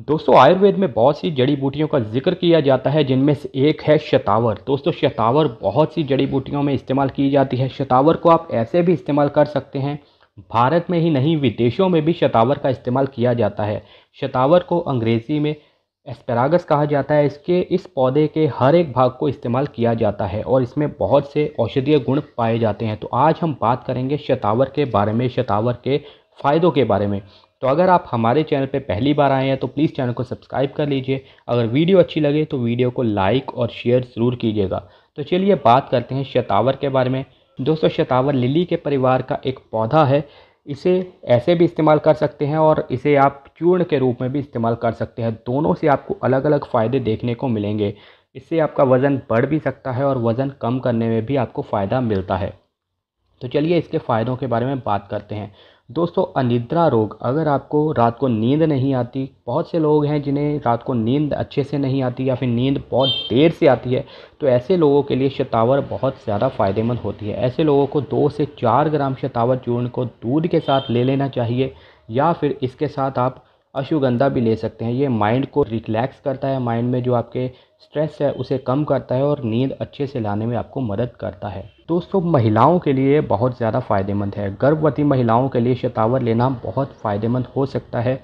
दोस्तों आयुर्वेद में बहुत सी जड़ी बूटियों का जिक्र किया जाता है जिनमें से एक है शतावर दोस्तों शतावर बहुत सी जड़ी बूटियों में इस्तेमाल की जाती है शतावर को आप ऐसे भी इस्तेमाल कर सकते हैं भारत में ही नहीं विदेशों में भी शतावर का इस्तेमाल किया जाता है शतावर को अंग्रेज़ी में एस्पेरागस कहा जाता है इसके इस पौधे के हर एक भाग को इस्तेमाल किया जाता है और इसमें बहुत से औषधीय गुण पाए जाते हैं तो आज हम बात करेंगे शतावर के बारे में शतावर के फ़ायदों के बारे में तो अगर आप हमारे चैनल पर पहली बार आए हैं तो प्लीज़ चैनल को सब्सक्राइब कर लीजिए अगर वीडियो अच्छी लगे तो वीडियो को लाइक और शेयर ज़रूर कीजिएगा तो चलिए बात करते हैं शतावर के बारे में दोस्तों शतावर लिली के परिवार का एक पौधा है इसे ऐसे भी इस्तेमाल कर सकते हैं और इसे आप चूर्ण के रूप में भी इस्तेमाल कर सकते हैं दोनों से आपको अलग अलग फ़ायदे देखने को मिलेंगे इससे आपका वज़न बढ़ भी सकता है और वज़न कम करने में भी आपको फ़ायदा मिलता है तो चलिए इसके फ़ायदों के बारे में बात करते हैं दोस्तों अनिद्रा रोग अगर आपको रात को नींद नहीं आती बहुत से लोग हैं जिन्हें रात को नींद अच्छे से नहीं आती या फिर नींद बहुत देर से आती है तो ऐसे लोगों के लिए शतावर बहुत ज़्यादा फ़ायदेमंद होती है ऐसे लोगों को दो से चार ग्राम शतावर चूर्ण को दूध के साथ ले लेना चाहिए या फिर इसके साथ आप अश्वगंधा भी ले सकते हैं ये माइंड को रिलैक्स करता है माइंड में जो आपके स्ट्रेस है उसे कम करता है और नींद अच्छे से लाने में आपको मदद करता है दोस्तों महिलाओं के लिए बहुत ज़्यादा फ़ायदेमंद है गर्भवती महिलाओं के लिए शतावर लेना बहुत फ़ायदेमंद हो सकता है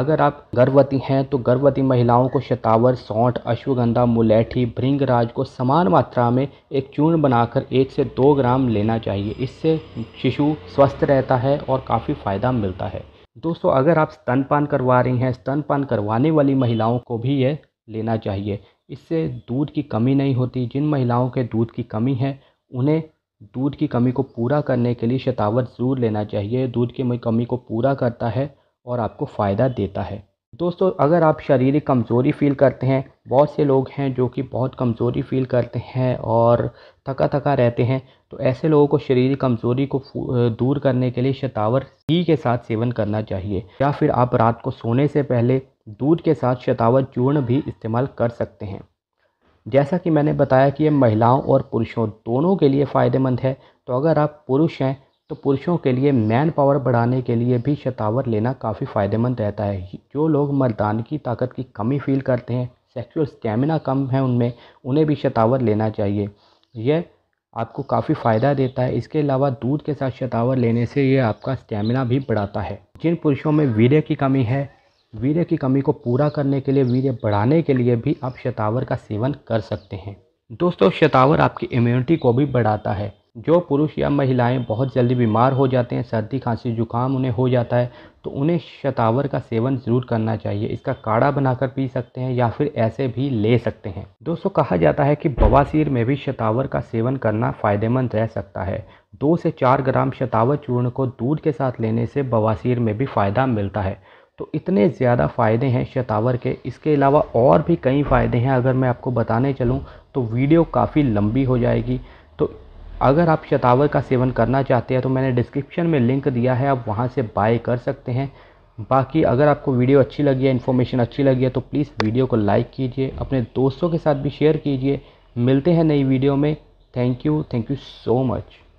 अगर आप गर्भवती हैं तो गर्भवती महिलाओं को शतावर सौंठ अश्वगंधा मुलैठी भृंगराज को समान मात्रा में एक चूर्ण बनाकर एक से दो ग्राम लेना चाहिए इससे शिशु स्वस्थ रहता है और काफ़ी फ़ायदा मिलता है दोस्तों अगर आप स्तनपान करवा रही हैं स्तनपान करवाने वाली महिलाओं को भी यह लेना चाहिए इससे दूध की कमी नहीं होती जिन महिलाओं के दूध की कमी है उन्हें दूध की कमी को पूरा करने के लिए शतावर ज़रूर लेना चाहिए दूध की कमी को पूरा करता है और आपको फ़ायदा देता है दोस्तों अगर आप शारीरिक कमज़ोरी फील करते हैं बहुत से लोग हैं जो कि बहुत कमज़ोरी फील करते हैं और थका थका रहते हैं तो ऐसे लोगों को शारीरिक कमज़ोरी को दूर करने के लिए शतावर घी के साथ सेवन करना चाहिए या फिर आप रात को सोने से पहले दूध के साथ शतावर चूर्ण भी इस्तेमाल कर सकते हैं जैसा कि मैंने बताया कि ये महिलाओं और पुरुषों दोनों के लिए फ़ायदेमंद है तो अगर आप पुरुष हैं तो पुरुषों के लिए मैन पावर बढ़ाने के लिए भी शतावर लेना काफ़ी फ़ायदेमंद रहता है जो लोग मर्दान की ताकत की कमी फील करते हैं सेक्सुअल स्टेमिना कम है उनमें उन्हें भी शतावर लेना चाहिए यह आपको काफ़ी फ़ायदा देता है इसके अलावा दूध के साथ शतावर लेने से ये आपका स्टेमिना भी बढ़ाता है जिन पुरुषों में वीर्य की कमी है वीर्य की कमी को पूरा करने के लिए वीर्य बढ़ाने के लिए भी आप शतावर का सेवन कर सकते हैं दोस्तों शतावर आपकी इम्यूनिटी को भी बढ़ाता है जो पुरुष या महिलाएं बहुत जल्दी बीमार हो जाते हैं सर्दी खांसी जुकाम उन्हें हो जाता है तो उन्हें शतावर का सेवन ज़रूर करना चाहिए इसका काढ़ा बनाकर पी सकते हैं या फिर ऐसे भी ले सकते हैं दोस्तों कहा जाता है कि बवासीर में भी शतावर का सेवन करना फ़ायदेमंद रह सकता है दो से चार ग्राम शतावर चूर्ण को दूध के साथ लेने से बवासीर में भी फ़ायदा मिलता है तो इतने ज़्यादा फ़ायदे हैं शतावर के इसके अलावा और भी कई फ़ायदे हैं अगर मैं आपको बताने चलूँ तो वीडियो काफ़ी लंबी हो जाएगी तो अगर आप शतावर का सेवन करना चाहते हैं तो मैंने डिस्क्रिप्शन में लिंक दिया है आप वहाँ से बाय कर सकते हैं बाकी अगर आपको वीडियो अच्छी लगी है इन्फॉर्मेशन अच्छी लगी है तो प्लीज़ वीडियो को लाइक कीजिए अपने दोस्तों के साथ भी शेयर कीजिए मिलते हैं नई वीडियो में thank you thank you so much